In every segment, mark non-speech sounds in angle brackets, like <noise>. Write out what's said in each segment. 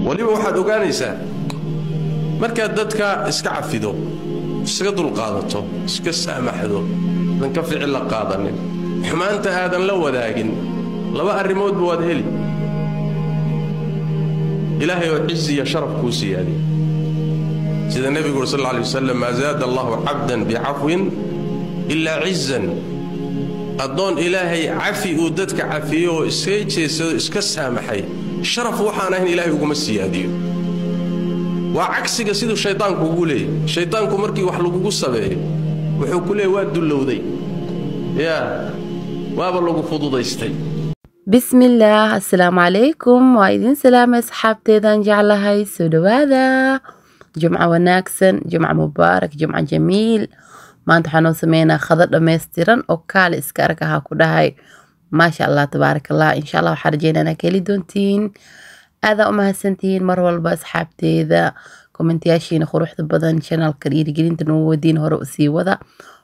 waliba waxaad ogaanaysaa markaad dadka iska cafido iska dulqaadato iska saamaxdo adan ka ficil la qaadanin xumaanta aadan la wadaagin laba arrimoodba waad heli ilaahay oo cizi iyo sharaf kuu siyaadiya sida nebigu uri sal lla wasalam maa zaada allahu cabdan bicafwin ilaa cizan addoon ilaahay cafi uu dadka cafiyo oo iska jeedsado iska saamaxay sharaf waxaan ahayn ilaahay uguma siyaadiyo waa cagsiga siduu shaydaanku ugu leeyay shaydaanku markii wax lagugu sabeeyo wuxuu ku leeyay waa dullowday yaa waaba lagu fududaystay bismillaah assalaamu calaykum waa idiin salaamay asxaabteedaan jeclahay soo dhowaada jumca wanaagsan jumca mubaarak jumco jamiil maanta waxaa noo sameynaa khado dhammaystiran oo kaale iska arkaha ku dhahay maasha allah tabaarakallah allah insha allah waxaa rajeynaa ka heli doontiin aadaa u mahadsantihiin mar walba asxaabteeda komentayaashiina quruxda badan janaalka dhiirigelinta nagu wadiin hore usii wada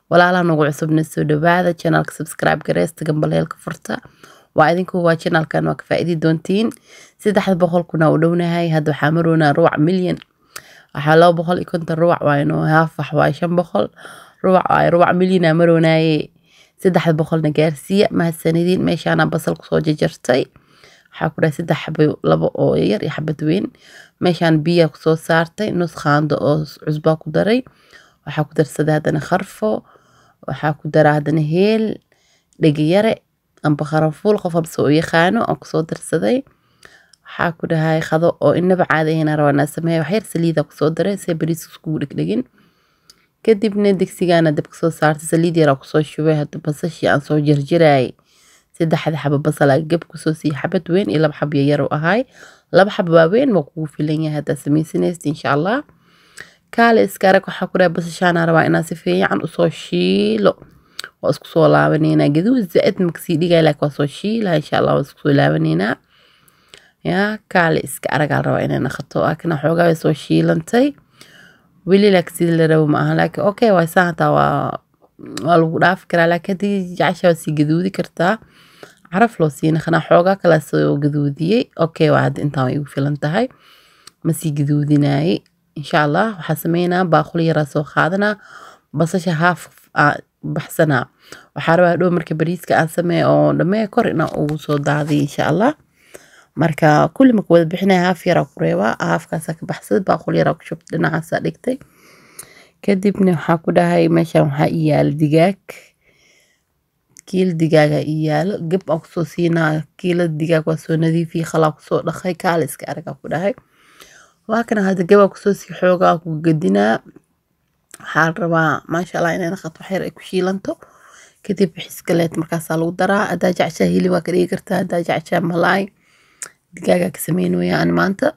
walaalaha nagu cusubna soo dhawaada janaalka subscribe gareesta gambaleelka furta waa idinku waa janaalkan waa ka faa'idi doontiin saddex boqolkuna u dhownahay hadda waxaa maroonaa ruwac milyan waxaa laba boqol iyo konton ruwac waayno haaf wax waay shan boqol ruwac waay ruwac milyana maroonaaye saddex boqolna gaarsiiya mahadsanadiin meeshaana basal kusoo jajartay waxaa kudhahay dhahay saddex xabo labo oo yar iyo xabad weyn meeshaan biya kusoo saartay nus khaando oo cusbaa ku daray waxaa ku darsaday haddana kharfo waxaa ku daraa haddana heel dhegiyare amba qarafuul qof u yaqaano aan kusoo darsaday waxaa ku dhahay qado oo inaba caadi ahayna sameeya waxyar saliida kusoo daray se bariis iskugu dhegdhegin kadibna digsigaana dabka soo saartay saliid yaraa kusoo shubay hada basashii aan soo jirjiraayay saddexda xaba basal gab kusoo siiye xabad weyn iyo laba xab yayar u laba xab waaweyn waa kugu filan yahay haddaad insha allah kaale iska waxaa ku basashaana rabaa inaad si fiican usoo shiilo waa isku soo laabanaynaa gaduud zaaid makasii dhigaya laakiin waa soo shiilaha insha allah waa isku soo laabanaynaa yaa kaale iska aragaa rabaa inay naqato akina xoogaa way soo shiilantay weli laak sida la rabo maaha laakiin okay waa saan hataa waa waa lagu dhaafi karaa laakiin haddii jacasha waa sii gaduudi kartaa caraf loo siina kanaa xoogaa kala soo gaduudiyey okay waa hadda intaan way igu filan tahay ma sii gaduudinaayey insha allah waxaa sameynaa baaqul yaraa soo qaadanaa basasha haaf baxsanaa waxaa rabaa dhow marka bariiska aan sameeya oo dhamee kor inaa ugu soo daadiy insha allah marka kulli marka wada bixinaya haaf yaraa ku reebaa haafkaasa ka baxsad baaqul yaraa ku shubta dhinacaasa dhigtay kadibna waxaa ku dhahay meeshaan waxaa ii yaala digaag kiil digaaga ii yaalo gab aan kusoo siinaa kiila digaag waa soo nadiifiye khalaa kusoo dhaqay kaala iska aragaa ku dhahay waa kana hadda gabaa kusoo sii xoogaa ku gadinaa waxaa rabaa maasha allah inay naqato waxyar ay ku shiilanto kadib xiskaleet markaasaa lagu daraa haddaa jeceshaa hilib waa ka dhigi kartaa haddaa jeceshaa malaay digaagaa ka sameynaya aan maanta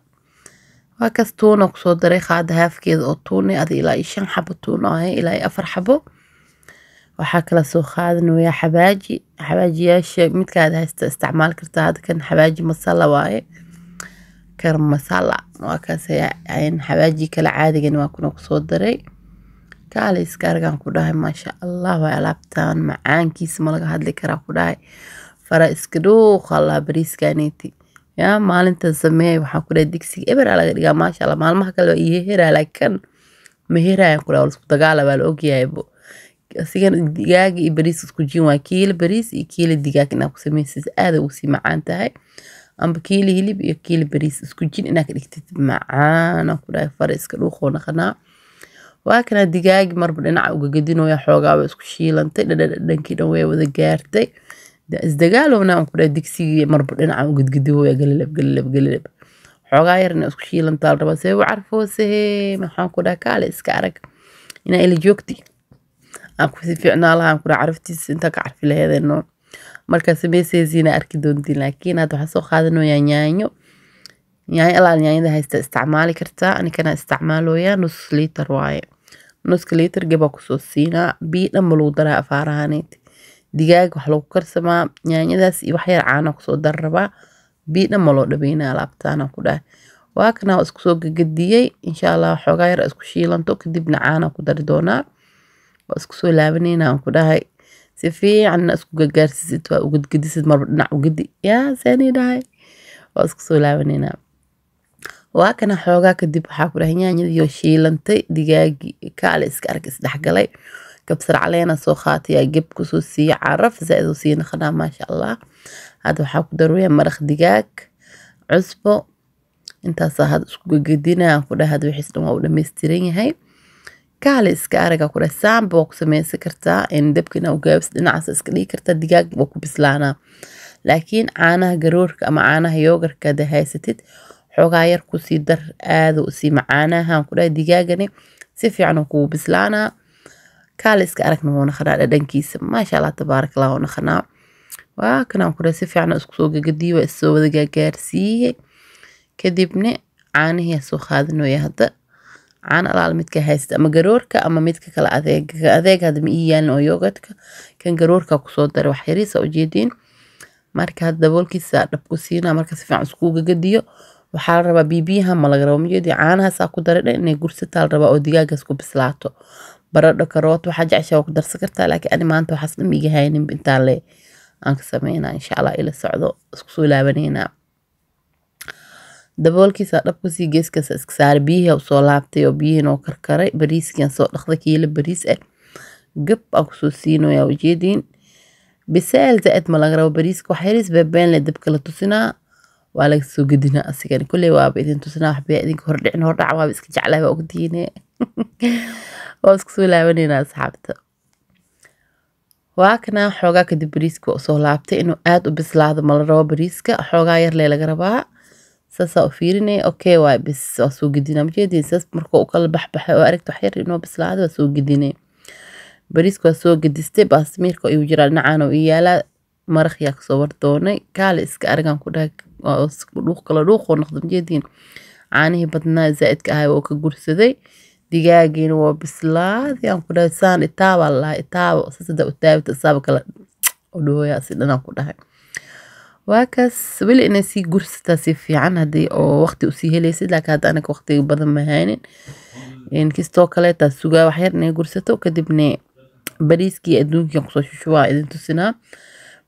waa kaas tuuna kusoo daray qaada haafkeeda oo tuuna ada ilaa iyo shan xabo tuun oo ahay ilaa iyo afar xabo waxaa kala soo qaadanayaa xabaaji xabaajiyaasha midkaada haysta isticmaal kartaa hadda xabaaji masala waaye karam masala waa kaas xabaaji kale caadigan waa kuna kusoo daray kaalay iska ku dhahay maasha allah waa alaabtaan macaankiisa ma laga hadli karaa ku dhahay fara iska dhuuqa allah bariiskaaniiti yaa maalinta sameey waxaan ku dhahay digsiga eberaa laga dhigaa maashaalla maalmaha kale waa iyo heraa laakiin ma herayan ku dhaha wala isku dagaala baa la ogyahaybo asigan digaaga iyo bariis isku jiin waa kiilo bariis iyo kiilo digaag inaad ku samaysid aada ugu sii macaan tahay amba kiilo hilib iyo kiilo bariis isku jin inaad ka dhigtid macaana ku dhahay fara iska dhuuqoo naqanaa waa kanaa digaagi marba dhinaca ugagadinooya gadinooya xoogaaba isku shiilantay dhadhan dhadhankii dhan way wada gaartay isdagaalowna aan kudhaha digsigii marba dhinaca u gudgudubooya galilab galilab galilab xoogaa yarna isku shiilan taal see u carfoosehee maxaan ku dhaha kaale iska arag inaa ila joogti aan kusi ficnaa ku dhaha caraftiisa intaa ka carfi laheedeenoo markaas meeseesiina arki doontiin laakiin hadda waxaa soo qaadanoyaa yaanyo yaanyo alaal yaanyada haysta isticmaali kartaa aninkana isticmaalooyaa nus liitar waaye nuska liitar gebaa kusoo siinaa bii dhanba lagu daraa afaarahaneed digaag wax lagu karsamaa yaanyadaas iyo waxyar caano kusoo dar rabaa biidha maloo dhabeynaa laabtaana ku dhahay waa waa isku gagadiyey insha allah xoogaa yar isku shiilanto kadibna caana ku dari doonaa waa isku soo ku dhahay si fiicanna isku gagaarsiisid waa ugadgadisid marba dhinac ugadi yaa saanii dhahay waa isku soo waa kana xoogaa kadib waxaa ku dhahay yaanyadii oo shiilantay digaagii kaale iska arag isdhexgalay kabsar caleen soo qaataya geb kusoo siiye caraf zaaid u sii maasha allah hadda waxaa ku darweya maraq digaag cusbo intaasaa had isku gegedina ku dhaha wixiis dhan waa u dhameystiran yahay kaale iska araga ku dhaha waa ku sameysan kartaa dabkina ugaabis dhinacaas iska dhigi kartaa digaag waa ku bislaanaa laakiin caanaha garoorka ama caanaha yoogarka hada haysatid xoogaa yar kusii dar aada u sii ku dhaha digaagani si fiican kuu bislaanaa kaale iska aragna waa naqanaa dhadhankiisa maasha allah tabaarak allah naqanaa waa kanaan kudhaha si fiican isku gagadiyey waa issoo wada gaagaarsiiyey kadibna caanihii soo qaadanaya hadda caan alaal midka haysata ama garoorka ama midka kale adeega adeeg hadda ma ii yaalin oo yoogadka kan garoorka kusoo dara wax yariisa ujeediin marka hadda daboolkiisa dhabku siinaa marka si fiican gagadiyo waxaa la rabaa biibiyaha ma laga rabo majeedi caanahaasa ku daray dhan inay gursataal rabaa oo digaagaas ku bislaato baradho karoot waxaa jeceshaa wa ku darsan kartaa laakiin ani maanta waxaas dham iga haynin aan ka sameynaa insha allah ila socdo isku soo laabaneynaa daboolkiisa dhabkasii geeskaasa iska saaray biyihii usoo laabtay oo biyihiin oo karkaray bariiskiaan soo dhaqday kiila bariis ah gab aan kusoo siinoyaa ujeediin bisaal zaaid ma laga rabo bariiska wax beebeen le dabka la tusinaa waa laga soo gedina asigan koley waaba idin tusnaa waxba idinka hordhicin hordhac waaba iska jeclahay waa ogdiine <laughs> waa isku soo laabanayna asxaabta waa kana xoogaa kadib bariiska waa usoo laabtay inuu aad u bislaado mala rabo bariiska xoogaa yar lee laga rabaa saasaa u fiirinaya okay waa bis waa soo gedina majeediin saas markuu u baxbaxay oo aragta wax yar inuu bislaado waa soo gedinay bariiska waa soo gedistay baasmiirka igu jiraa dhinacaan uu yaalaa maraqyaa kasoo wardoonay kaale iska arigan ku dhag dhuuq kala dhuuq oo noqda caanihii badnaa zaa'idka ahay oo ka gursaday digaagiina waa bislaaday aan ku dhahay saan itaabaa lahaa itaabo sasadaa u taabita isaaba kala si dhanaan ku dhahay waa weli inay sii gursataa si fiican haddii oo waqti usii helaysid laakiin hadda anaga waqtiga badan ma haanin inkastoo kaleeta sugaa waxyar inay gursato kadibne bariiskii adduunkiian kusoo shushuwaa idin tusinaa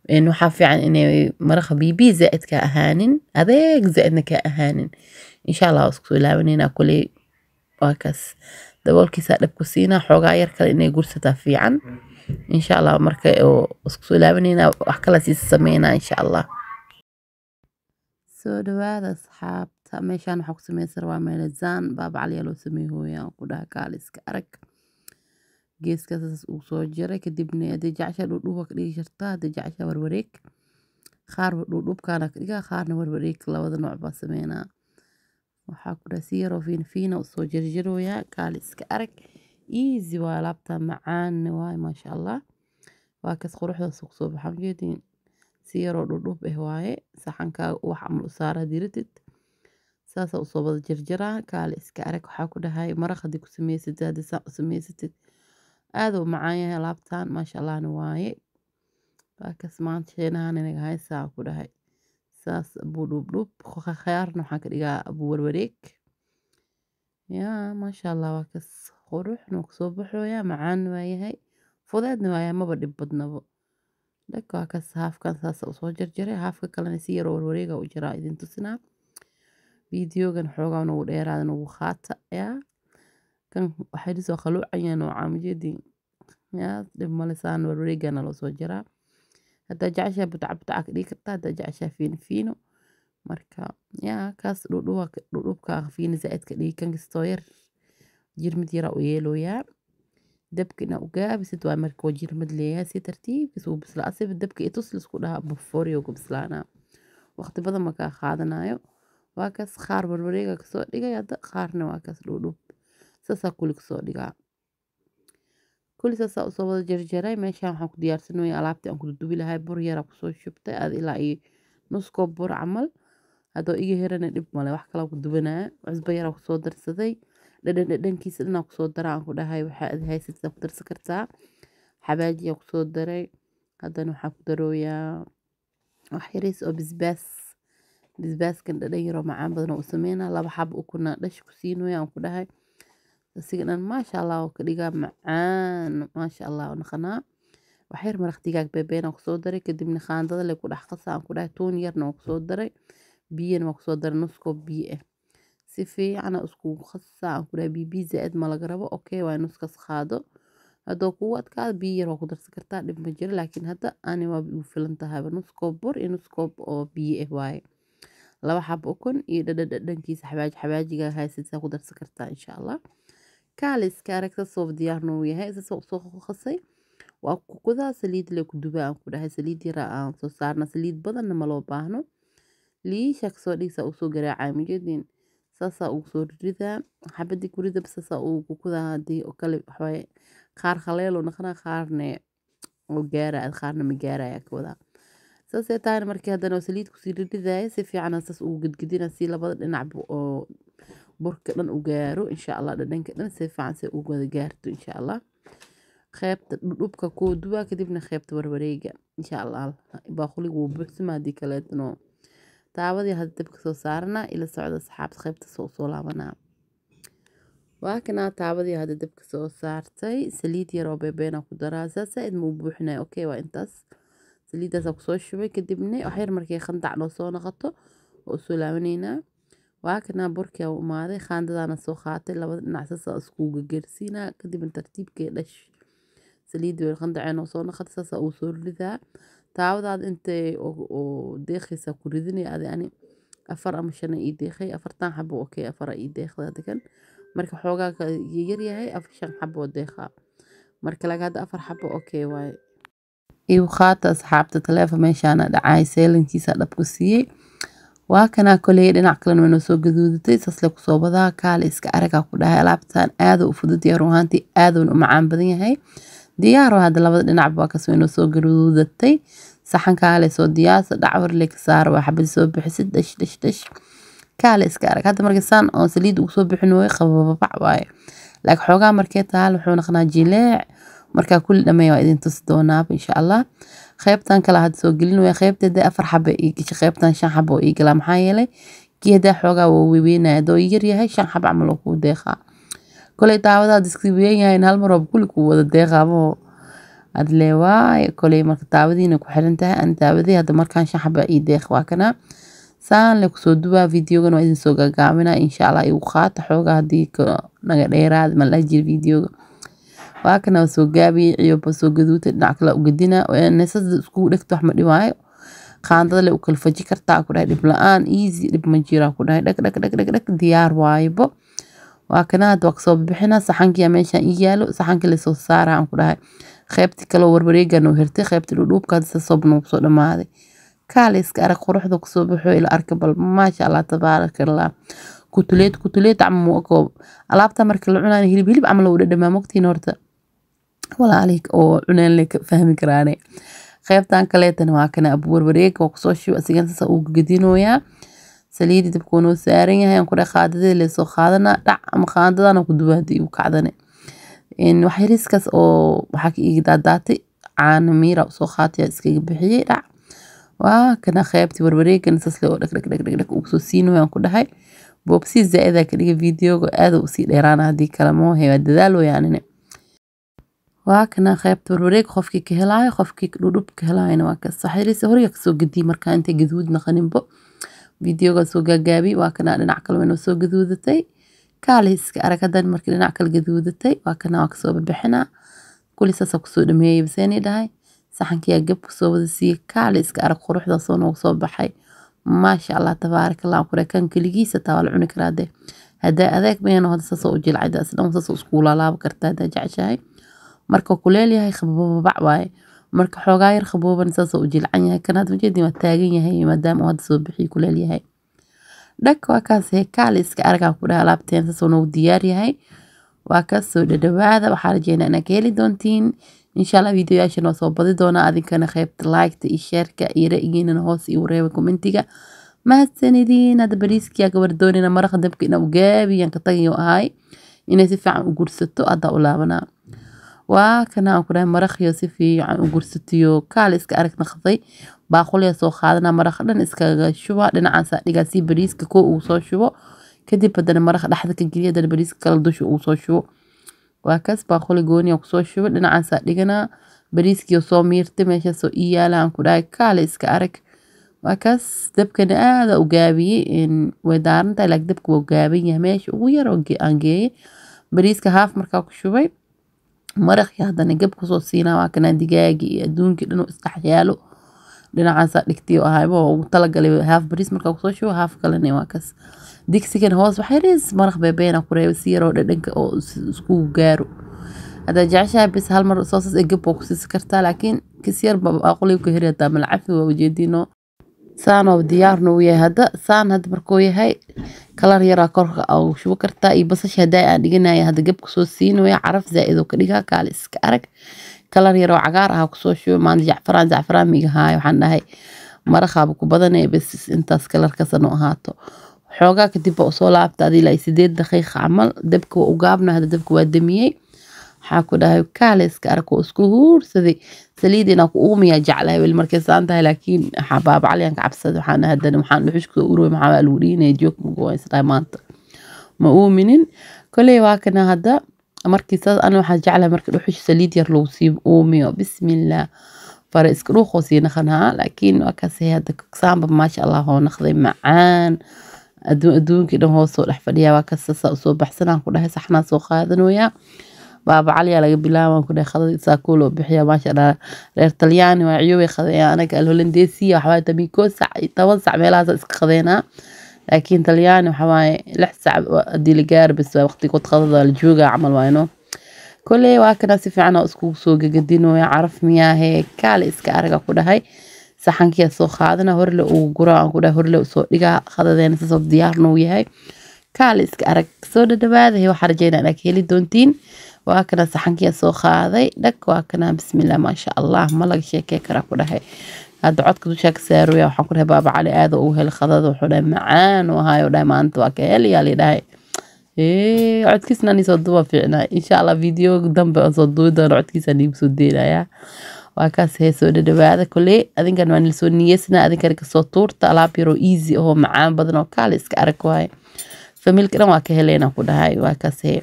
waxaa fiican inay maraqa bibi zaaid kaa ahaanin adeeg zaaidna kaa ahaanin insha allah waa iskusoo ilaabanayna kuley waa kaas daboolkiisaa dhabku siinaa xoogaa yar kale inay gursataa fiican insha allah marka iskusoo ilaabanayna wax kala sii sameynaa insha allah soo dhawaada asxaabta meeshaan waxaa ku sameyn sarwaa meelezaan baabacalyaa loo sameey hooyaan ku dhaha gaaliska arag geeskas sas uu soo jaray kadibna hadii jecshaa dhudhuba ka dhigi kartaa hadii warwareeg qaar dhudhubkaana ka qaarna warwareeg labada nooc baa waxaa ku si yaroo fiina usoo jarjarooyaa qaali iska arag easy waa laabtaa macaanne waaye maasha allah waa kas quruxdaas kusoo baxa majeedin si yaroo dhudhub eh waaye saxankaaga wax camal u saara hadii saasaa usoo bada jarjaraa kaal iska arag waxaa ku dhahay maraq hadii ku sameysatid hadii saa u sameysatid aad u macaan yahay laabtan maashaallah waaye bakas maanta sheynahan inaga haysa ku dhahay saas buu dhubdhub khiyaarna waxaan ka dhigaa buu warwareeg yaa maashaallah waa kas quruxna waa kasoo baxooya macaanna waa yahay fudeedna waa maba dhib badnabo dhaka waa kas haafkan saasa usoo jarjaray haafka kalena si yaroo warwareega u jiraa idin tusinaa fideogan xoogaa ugu dheeraada ugu khaata yaa kan waxay lasoo qaluucayeen oo caamujadii aad dhib warwareegana loosoo jaraa haddaa jeceshaa butaca butaca ka dhigi kartaa haddaa jeceshaa fiino fiino marka yaa kaas dhudhubka fiina zaaidka dhigi kan kastoo yar jirmid yaraa u yeelooyaa dabkina ugaabisid waa markoo jirmad leeyahay si tartiibkiis uu bislaa asiba dabka itus lisku dhahaa bufooriyowga bislaanaa waqti badan ma qaadanayo waa kaas qaar warwareega kasoo dhigay hadda qaarna waa kaas dhudhub saasaa kulig soo dhigaa kuli saasaa usoo wada jarjaray meeshaan waxaan ku diyaarsanaya alaabtii aan kula lahay bur yara kusoo shubtay aad ilaa iyo nuskoo bur camal haddoo iga herana dhib male wax kalaa ku dubanaya cusbo yaraa kusoo darsaday dhadhan dhadhankiisa dhanaa kusoo dara aan ku dhahay waxaa ad haysatid ku darsan kartaa xabaajiyaa kusoo daray haddana waxaa ku darooyaa wax yariis oo bisbaas bisbaaskan dhadhan yaroo macaan badan u sameynaa laba xabo ukuna dhash ku siinooya aan ku dhahay asiga dhan maasha allah oo ka dhigaa macaan maasha allah oo naqanaa waxyar maraq digaag beebeen aan kusoo daray kadibna qaandada le ku dhex qasa aan ku dhahay tuun yarna waan kusoo daray biyana waan kusoo daray nus biyo ah si fiicana iskugu qasa aan ku dhahay biyo biyo zaa-id ma rabo okay waa nuskas qaado haddoo kugu adkaado biyo yar waa ku darsan kartaa dhib ma jiro laakiin hadda ani waaba igu filan tahayba nus bur iyo nus oo biyo ah waaye laba xabo ukun iyo dhadhan dhadhankiisa xabaaji xabaajiga haysataa ku darsan kartaa insha allah kaaliska aragta soof diyaar noo yahay isa soo qasay waa kukudaa saliid le ku dubaa aan ku dhahay saliid yaraa aan soo saarna saliid badanna ma baahno liisha kasoo dhigsaa usoo garaacaa mujadiin saasaa uu soo ridaa xabadii kuridab saasaa uu kukudaa hadii oo kale waxwaaye qaar khaleelo naqana qaarne oo gaaraya qaarna ma gaaraya ka wadaa saasee markii haddana saliid kusii rididaya si fiican saas uu gedgedina si labada dhinacba oo burka dhan u gaaro insha allah dhadhanka dhan si fiican si u gaarto insha allah qaybta kooduwa kadibna qaybta warwareega insha allah wuu buuxsama haddii kaleetno taabadii hadda dabka soo saaranaa ila socda asxaabta qaybta soo soo laabanaa waa kanaa taabadii hadda dabka soo saartay saliid yaroo beebeena ku daraa saa saaid ma u buuxinaya okay waa intaas saliiddaasaa kusoo shubay kadibna waxyar markay qandac noo soo noqoto oo usoo laabanaynaa Waakina borki aa uimadhay soo soqatay labada dinac sas aa iskugagarsinaa kadibna tartibkey dash salida wey qandaceena oo sonoqotey sas aa usoridhaa tawadhadha intey deqeysa kuridhini adhi ani afar ama shan aa ideqey afartan xabo okey afar aa ideqde hada kan marka xogaa yaryaryahay shan xabo oo marka laga hada afar xabo okey waye. Igu qaata asxabta taleefon meeshaana dhacaay dacaya silenkiisa aa dab waa kanaa koleyay dhinac kalena waynoo soo gaduudatay sasle kusoo badaa kaale iska araga ku dhahay alaabtan aadou u fudud yahay ruhaantii aadowna u macaan badan yahay diyaaro hadda labada dhinac waa kas waynoo soo gaduudatay saxan kaale soo diyaarsa dhacwarle ka saara waa xabad soo bixisid dhash dhash dhash kaale iska arag hadda markasaan oon saliid ugu soo bixin waaye qabababac waaye laakiin xoogaa markee taal wuxuu naqnaa jileec markaa kulli dhammeeya waa idin tusi doonaaba insha allah qaybtan kale had soo gelin way qaybta dee afar xaba iigasha qaybtan shan xaba oo maxaa yeelay kii xoogaa waa weweynaya adoo yaryahay shan xab camal oo kuu deeqaa koley daawadaad iskaweyan yahay in hal mar oo kulli wada deeqaamaho aad lee koley marka daawadiina ku xiran tahay aan daawadii hadda markaan shan xaba ii deeq waa kanaa saan kusoo duwaa videogan waa idinsoo gaagaabinaa insha allah igu qaata xoogaa haddii naga dheeraad malaa jira videoga waa kana soo gaabiyey ciyoba soo gaduutay dhinac kale u gedina nesada iskugu dhegta wax ma dhimaayo u kala faji kartaa ku dhahay dhib la-aan easy dhib ma jiraa ku dhahay dhag dhag dhag dhag dhag diyaar waayebo waa kana hadda waa kasoo bixina saxankiya meeshaan ii yaalo saxanka lasoo saara aan ku dhahay qeybti kaloo warwareegan oo hirtay qeybti dhudhuubka hadda sasobna kusoo dhamaaday kaale iska arag quruxda kusoo baxo ila arka bal maasha allah tabaaraka allah kutuleed kutuleed camal alaabta marka la cunaana hilib hilib camal u dhadhamaa mogtiin horta walaalihii oo cuneen le fahmi karaane qeybtan kaleetan waa kana abwarwareeg waa kusoo shub asigan sasa uu gagadinooyaa saliidi dabka wanoo saaran yahay aan kudhe qaadadee leesoo qaadanaa dhac ama qaadadana ku duba hadii uu kacdane wax yariiskaas oo waxaa ka iigi daadaatay caana miira usoo qaataya iskaga bixiyey dhac waa kana qeybtii warwareegan sasle oo dhagdhagdhagdhag uu soo siinooyo aan ku dhahay boobsii zaa ka dhiga videoga aada u sii dheeraana haddii kale moohe waa dadaalooyaanine waa kana qaybta warwareeg qofkii ka helaayo qofkii dhudhub ka helaayona waa kas waxay leedahay kasoo gediy markaa intay gaduud naqaninbo fideogaa soo gaagaabi waa dhinac kale waynoo soo gaduudatay kaali arag haddan markii dhinac kale gaduudatay waa waa kasoo bixinaa kuli saasaa kusoo dhameeyay baseeni dhahay saxankiyaa gab kusoo wada siiyey kaali arag quruxdaasoo noogu soo baxay maasha allah tabaaraka kure kan keligiisa taa waa la cuni karaa dee haddaa adeeg bayana hoda saasoo u jilcayda isdhan saasoo iskugu kartaa haddaa jeceshahay marka kuleel yahay khababababac waaye marka xoogaa yar khabooban saasoo u jilcan yahay kanaad wajeedin waa taagan yahay maadaama uu hadda soo bixiyo kuleel yahay dhag waa kaas heekaali iska aragaa ku dhaha alaabteen saasoo nagu diyaar yahay waa kasoo dhadhawaada waxaa rajeynaa inaad ka heli doontiin inshaalla videoyaashan waa soo badi doonaa adinkana qeybta laykta iyo sheerka iyo ra-igiinana hoos iu reeba kommentiga mahadsanidin hadda bariiskiyaa gabar doonina maraqa dabka inaa u gaabiyaan ka tagayo ahay inay si fiican u gursato addaa u laabanaa waa kana aan ku dhahay maraqyo si fiican u gursatiyo kaale iska arag naqday baaqulya soo qaadana maraqa dhan iskaga shuba dhinacaasa dhigaasii bariiska koo uu soo shubo kadib haddana maraqa dhexda ka geliya haddana bariiska kale dusha uu soo shubo waa kaas baaquli gooniya kusoo shubo dhinacaasa dhigana bariiskiyo soo miirta meeshaasoo ii yaala aan ku dhahay kaale iska arag waa kaas dabkana aada u gaabiyey way daarantahay laakiin dabka waa gaaban yahay meesha ugu yar aan geeyey bariiska haaf markaa ku shubay maraqii haddana gab kusoo siinaa waa kanaa digaagii iyo adduunkii dhan isdhexyaalo dhinacaasaa dhigtay oo ahayba ugu talagalay haaf baris markaa kusoo shubo haaf kalene waa kaas digsigan hoos waxay rees maraq beebeena ku si yaroo dhadhanka oo iskugu gaaro haddaa jeceshaha bis hal mar soosas ee gab waa kusiisi kartaa laakiin kis yar baa qolaygu ka heri hataa malcafi waa ujeediinoo saanoo diyaarna u yahay hadda saan hadda markuu yahay kalar yaraa korka u shubo kartaa iyo basasha hadaa aan dhiganaya hadda gabka soo siinaya caraf zaa'idoo ka dhigaa kaale iska arag kalar yaroo cagaar ah kusoo shubo maanta jacfaraan jacfaraan miiga waxaan dhahay maraqaaba ku badanaya bes intaas kalarkaasanu ahaato xoogaa kadib baa usoo laabta adii ilaa sideed daqiiqa camal dabka waa u gaabna hadda dabka waa damiyey waxaa ku dhahay kaale iska arko isku huursaday saliid inaa ku uumiyaa jeclahay weli markay saan laakiin baabacalyanka cabsada waxaan hadana waxaan dhuxushka urwe maxaa lagu dhiinaya joog maguwaa maanta ma uuminin koley waa kana hadda markii saas ana waxaan jeclahay marka dhuxush saliid yar lagu sii uumiyo bismillaah fara iska dhuuqoo sii naqanhaa laakiin waa hadda saanba maasha allah oo naqday macaan adduunkii dhan hoosoo dhex fadhiyaa waa kasta saa usoo baxsanaan ku dhahay saxnaa soo qaadanoyaa baabacalyaa laga bilaabaan ku dheh khadad isaakuo loo bixiya maasha dhaa reer talyaani waa ciyoobay khadeen anaga alholandeesiya waxawaaye dabiikoo sac toban sac meelahaasa iska khadeenaa laakiin talyaani waxawaaye lix sac haddii la gaari bas baa waqtigood khadada la joogaa camal waayno koley waa kana si fiican oo iskugu soo gegadinooya caraf miyaahee kaale iska araga ku dhahay saxankiia soo qaadana horle ugu gura aan ku dhahay horle usoo dhigaa khadadeena sasoo diyaarna u yahay kaale iska arag soo dhadhawaadahay waxaa rajeyna inaad ka heli doontiin waa kana saxankiia soo qaaday dhag waa kana bismillah maasha allah ma laga sheekey karaa ku dhahay hadda codka dushaa ka saarooya waxaan ku dhahay baaba cali aada ugu hel khadada wuxuu dhahay macaan u ahaay dhahay maanta waa ka hel yaa lidhahay codkiisna nii soo duba fiicnaa insha allah video dambe oo soo duwi doono codkiisa niigu soo deenayaa waa kaas heesoo dhadhawaada koley adinkan waa nilasoo niyeysna adinkan kasoo tuurta alaab yaroo easy ahoo macaan badan oo kaale iska arag waaye familka dhan waa ka heleyna ku dhahay waa kaas hee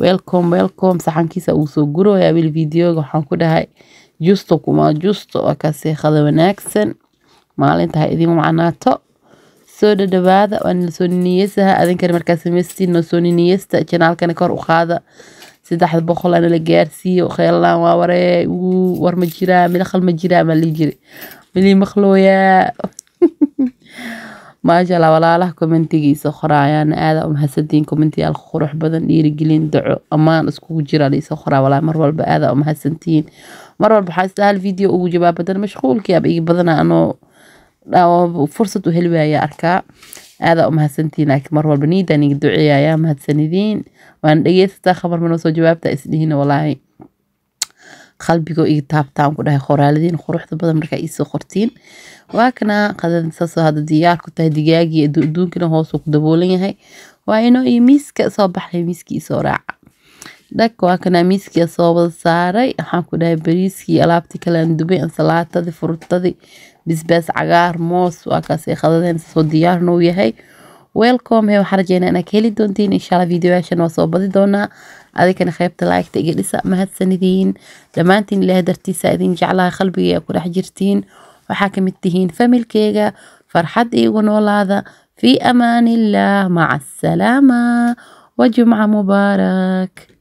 welcome welcome saxankiisa uu soo guroyaa wiil videoga waxaan ku dhahay justo kuma justo waa ka wanaagsan maalinta ha idiin macnaato soo dhadhawaada waa nasoo niniyeesaha adinkana markaa samaystiin nasoo niniyesta janaalkana kor u qaada saddexda boqol ana la gaarsiiyo kheellaan waa waree war ma jiraa midaqal ma jiraa maa lii jiri milii maqlooyaa maashala walaalaha komentigiisa qoraa ayaana aada umahadsantihiin komentiyaal qurux badan dhiirigelin daco ammaan iskugu jiraan isa qoraa walaa mar walba aada umahadsantihiin mar walba waxaa isla hal video ugu jawaab badan mashquulkii ab igi badana ah anoo fursad u heli waaya arkaa aadaa umahadsantihiin laakiin mar walba niidaan iga duceeya ayaa mahadsanidin waana dhegeysataa khabar manoo soo jawaabta isdhihin walaahi qalbigo ii taabtaan ku dhahay qoraaladiin quruxda badan markaa iisoo qortiin waa kana qadadsaasoo hadda diyaar ku tahay digaagii adduunkana hoosuu ku daboolan yahay waa inoo iyo miiska soo baxay miiskii isoo raaca dhag waa kana miiskii soo wada saaray waxaan ku dhahay bariiskii alaabtii kale aan dubay ansalaatadii furutadii bisbaas cagaar moos waa kaasay qadadeen soo diyaarnuu yahay welcome waxaan rajeynaa inaad ka heli doontiin inshaalla videoyaashan waa soo badi doonaa adikana qeybta laagta iga dhisa mahadsanidiin dhammaantiin ilaah dartiisa idin jeclaha qalbiga ku dhex jirtiin waxaa ka mid tihiin familkeyga farxad iigu noolaada fii amaan illaah maca asalaama wa jumca mubaarak